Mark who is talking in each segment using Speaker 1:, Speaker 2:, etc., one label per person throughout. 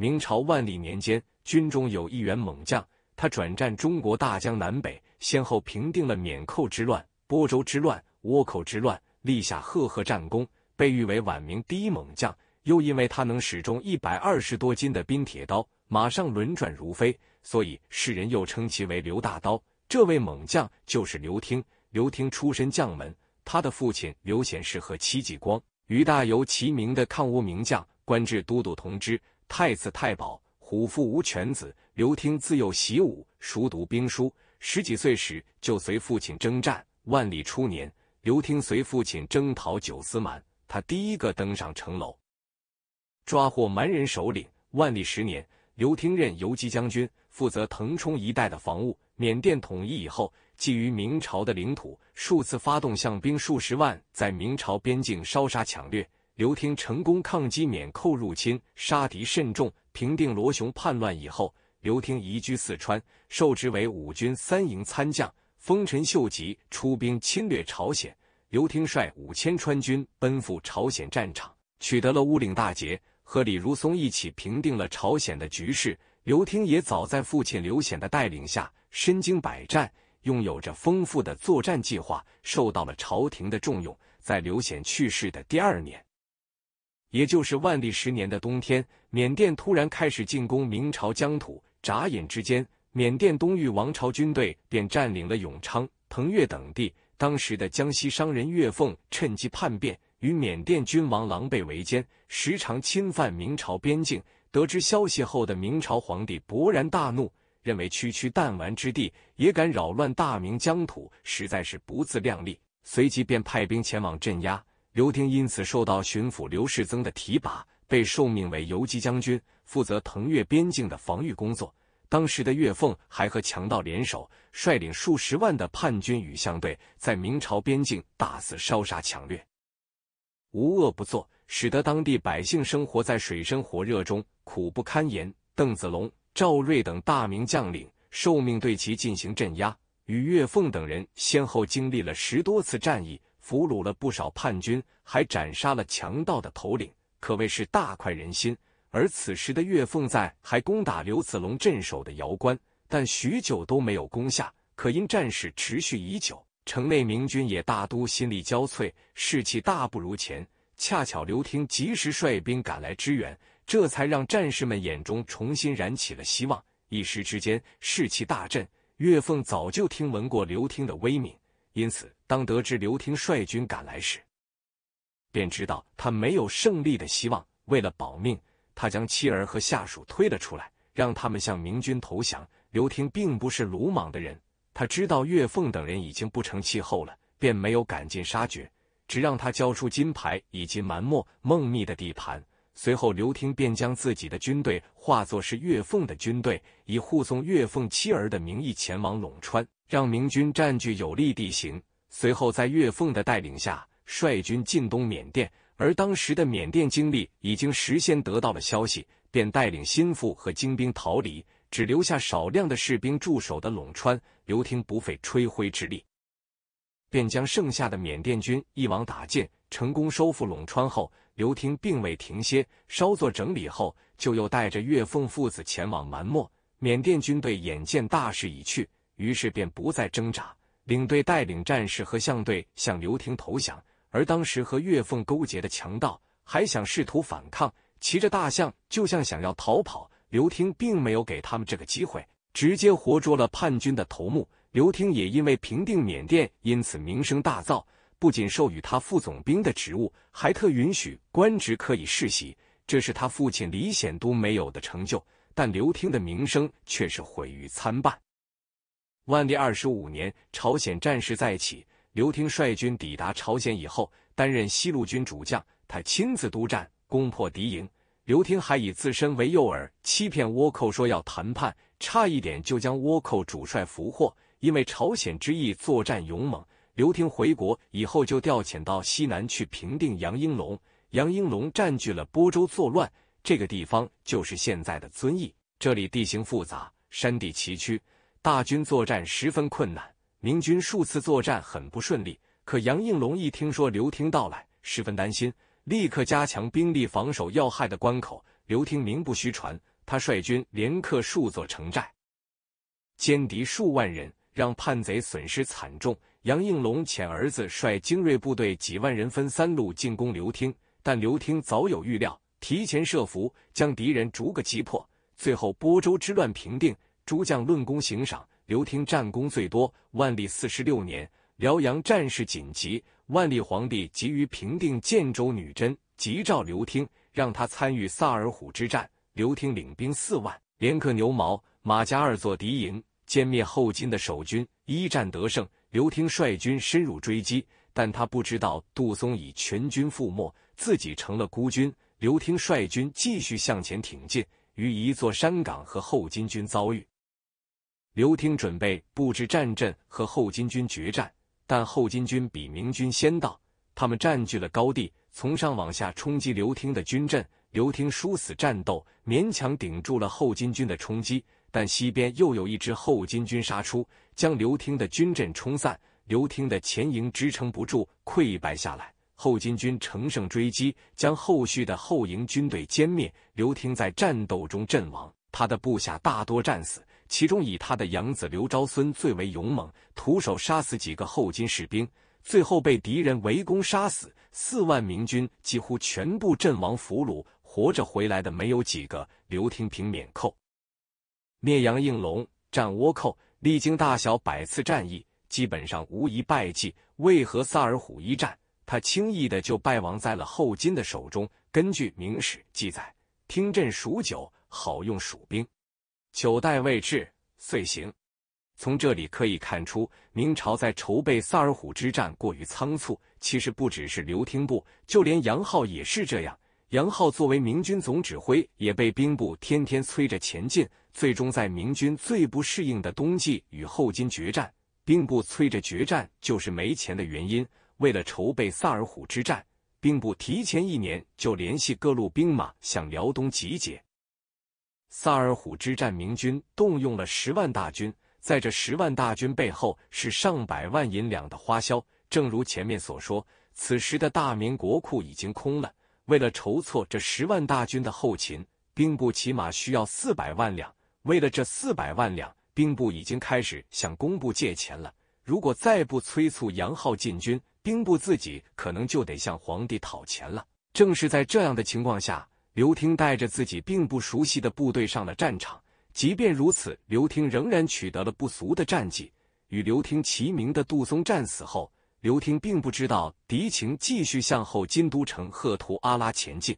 Speaker 1: 明朝万历年间，军中有一员猛将，他转战中国大江南北，先后平定了缅寇之乱、播州之乱、倭寇之乱，立下赫赫战功，被誉为晚明第一猛将。又因为他能使中一百二十多斤的冰铁刀，马上轮转如飞，所以世人又称其为刘大刀。这位猛将就是刘听。刘听出身将门，他的父亲刘显是和戚继光、于大猷齐名的抗倭名将，官至都督同知。太子太保，虎父无犬子。刘听自幼习武，熟读兵书，十几岁时就随父亲征战。万历初年，刘听随父亲征讨九思蛮，他第一个登上城楼，抓获蛮人首领。万历十年，刘听任游击将军，负责腾冲一带的防务。缅甸统一以后，觊觎明朝的领土，数次发动向兵数十万，在明朝边境烧杀抢掠。刘汀成功抗击缅寇入侵，杀敌甚众。平定罗雄叛乱以后，刘汀移居四川，受职为五军三营参将。丰臣秀吉出兵侵略朝鲜，刘听率五千川军奔赴朝鲜战场，取得了乌岭大捷，和李如松一起平定了朝鲜的局势。刘听也早在父亲刘显的带领下，身经百战，拥有着丰富的作战计划，受到了朝廷的重用。在刘显去世的第二年。也就是万历十年的冬天，缅甸突然开始进攻明朝疆土，眨眼之间，缅甸东域王朝军队便占领了永昌、腾越等地。当时的江西商人岳凤趁机叛变，与缅甸君王狼狈为奸，时常侵犯明朝边境。得知消息后的明朝皇帝勃然大怒，认为区区弹丸之地也敢扰乱大明疆土，实在是不自量力，随即便派兵前往镇压。刘廷因此受到巡抚刘世增的提拔，被受命为游击将军，负责腾越边境的防御工作。当时的岳凤还和强盗联手，率领数十万的叛军与相对，在明朝边境大肆烧杀抢掠，无恶不作，使得当地百姓生活在水深火热中，苦不堪言。邓子龙、赵瑞等大明将领受命对其进行镇压，与岳凤等人先后经历了十多次战役。俘虏了不少叛军，还斩杀了强盗的头领，可谓是大快人心。而此时的岳凤在还攻打刘子龙镇守的瑶关，但许久都没有攻下。可因战事持续已久，城内明军也大都心力交瘁，士气大不如前。恰巧刘听及时率兵赶来支援，这才让战士们眼中重新燃起了希望。一时之间，士气大振。岳凤早就听闻过刘听的威名。因此，当得知刘听率军赶来时，便知道他没有胜利的希望。为了保命，他将妻儿和下属推了出来，让他们向明军投降。刘听并不是鲁莽的人，他知道岳凤等人已经不成气候了，便没有赶尽杀绝，只让他交出金牌以及蛮没孟密的地盘。随后，刘听便将自己的军队化作是岳凤的军队，以护送岳凤妻儿的名义前往陇川。让明军占据有利地形。随后，在岳凤的带领下，率军进东缅甸。而当时的缅甸经历已经事先得到了消息，便带领心腹和精兵逃离，只留下少量的士兵驻守的陇川。刘廷不费吹灰之力，便将剩下的缅甸军一网打尽。成功收复陇川后，刘廷并未停歇，稍作整理后，就又带着岳凤父子前往蛮漠。缅甸军队眼见大势已去。于是便不再挣扎，领队带领战士和象队向刘廷投降。而当时和岳凤勾结的强盗还想试图反抗，骑着大象，就像想要逃跑。刘廷并没有给他们这个机会，直接活捉了叛军的头目。刘廷也因为平定缅甸，因此名声大噪，不仅授予他副总兵的职务，还特允许官职可以世袭，这是他父亲李显都没有的成就。但刘廷的名声却是毁誉参半。万历二十五年，朝鲜战事再起。刘廷率军抵达朝鲜以后，担任西路军主将。他亲自督战，攻破敌营。刘廷还以自身为诱饵，欺骗倭寇说要谈判，差一点就将倭寇主帅俘获。因为朝鲜之役作战勇猛，刘廷回国以后就调遣到西南去平定杨应龙。杨应龙占据了播州作乱，这个地方就是现在的遵义。这里地形复杂，山地崎岖。大军作战十分困难，明军数次作战很不顺利。可杨应龙一听说刘听到来，十分担心，立刻加强兵力防守要害的关口。刘听名不虚传，他率军连克数座城寨，歼敌数万人，让叛贼损失惨重。杨应龙遣儿子率精锐部队几万人分三路进攻刘听，但刘听早有预料，提前设伏，将敌人逐个击破。最后，播州之乱平定。诸将论功行赏，刘听战功最多。万历四十六年，辽阳战事紧急，万历皇帝急于平定建州女真，急召刘听，让他参与萨尔虎之战。刘听领兵四万，连克牛毛、马家二座敌营，歼灭后金的守军，一战得胜。刘听率军深入追击，但他不知道杜松已全军覆没，自己成了孤军。刘听率军继续向前挺进，于一座山岗和后金军遭遇。刘听准备布置战阵和后金军决战，但后金军比明军先到，他们占据了高地，从上往下冲击刘听的军阵。刘听殊死战斗，勉强顶住了后金军的冲击，但西边又有一支后金军杀出，将刘听的军阵冲散。刘听的前营支撑不住，溃败下来。后金军乘胜追击，将后续的后营军队歼灭。刘听在战斗中阵亡，他的部下大多战死。其中以他的养子刘昭孙最为勇猛，徒手杀死几个后金士兵，最后被敌人围攻杀死。四万明军几乎全部阵亡、俘虏，活着回来的没有几个。刘廷平免寇，灭杨应龙，战倭寇，历经大小百次战役，基本上无一败绩。为何萨尔虎一战，他轻易的就败亡在了后金的手中？根据《明史》记载，听阵数九，好用蜀兵。九代未至，遂行。从这里可以看出，明朝在筹备萨尔浒之战过于仓促。其实不只是刘廷部，就连杨浩也是这样。杨浩作为明军总指挥，也被兵部天天催着前进，最终在明军最不适应的冬季与后金决战。兵部催着决战，就是没钱的原因。为了筹备萨尔浒之战，兵部提前一年就联系各路兵马向辽东集结。萨尔浒之战，明军动用了十万大军，在这十万大军背后是上百万银两的花销。正如前面所说，此时的大明国库已经空了。为了筹措这十万大军的后勤，兵部起码需要四百万两。为了这四百万两，兵部已经开始向工部借钱了。如果再不催促杨浩进军，兵部自己可能就得向皇帝讨钱了。正是在这样的情况下。刘听带着自己并不熟悉的部队上了战场，即便如此，刘听仍然取得了不俗的战绩。与刘听齐名的杜松战死后，刘听并不知道敌情，继续向后金都城赫图阿拉前进，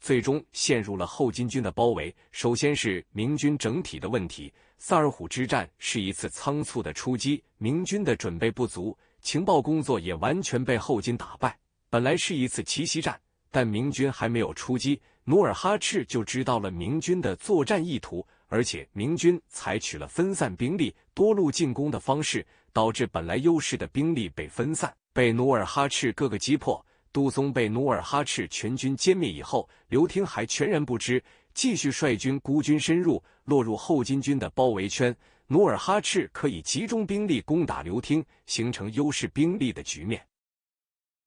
Speaker 1: 最终陷入了后金军的包围。首先是明军整体的问题，萨尔虎之战是一次仓促的出击，明军的准备不足，情报工作也完全被后金打败。本来是一次奇袭战。但明军还没有出击，努尔哈赤就知道了明军的作战意图，而且明军采取了分散兵力、多路进攻的方式，导致本来优势的兵力被分散，被努尔哈赤各个击破。杜松被努尔哈赤全军歼灭以后，刘听还全然不知，继续率军孤军深入，落入后金军的包围圈。努尔哈赤可以集中兵力攻打刘听，形成优势兵力的局面。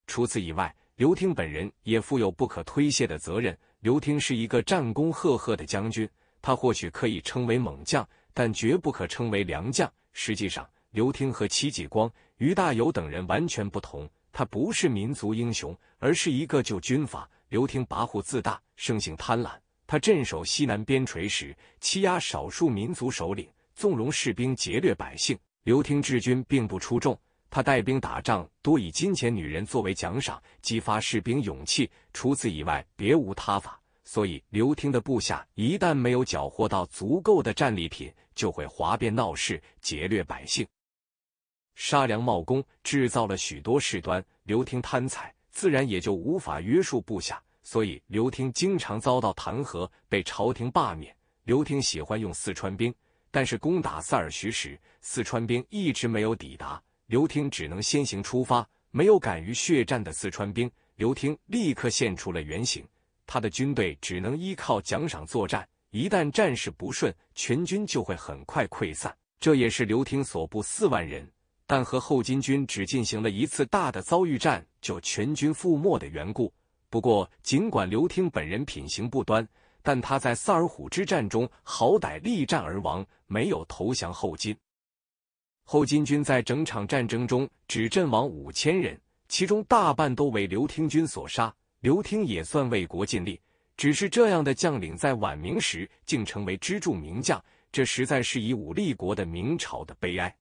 Speaker 1: 除此以外。刘听本人也负有不可推卸的责任。刘听是一个战功赫赫的将军，他或许可以称为猛将，但绝不可称为良将。实际上，刘听和戚继光、于大猷等人完全不同。他不是民族英雄，而是一个旧军阀。刘听跋扈自大，生性贪婪。他镇守西南边陲时，欺压少数民族首领，纵容士兵劫掠百姓。刘听治军并不出众。他带兵打仗，多以金钱、女人作为奖赏，激发士兵勇气。除此以外，别无他法。所以刘听的部下一旦没有缴获到足够的战利品，就会哗变闹事、劫掠百姓、杀良冒功，制造了许多事端。刘听贪财，自然也就无法约束部下，所以刘听经常遭到弹劾，被朝廷罢免。刘听喜欢用四川兵，但是攻打塞尔徐时，四川兵一直没有抵达。刘汀只能先行出发，没有敢于血战的四川兵。刘汀立刻现出了原形，他的军队只能依靠奖赏作战，一旦战事不顺，全军就会很快溃散。这也是刘汀所部四万人，但和后金军只进行了一次大的遭遇战就全军覆没的缘故。不过，尽管刘汀本人品行不端，但他在萨尔浒之战中好歹力战而亡，没有投降后金。后金军在整场战争中只阵亡五千人，其中大半都为刘听军所杀。刘听也算为国尽力，只是这样的将领在晚明时竟成为支柱名将，这实在是以武立国的明朝的悲哀。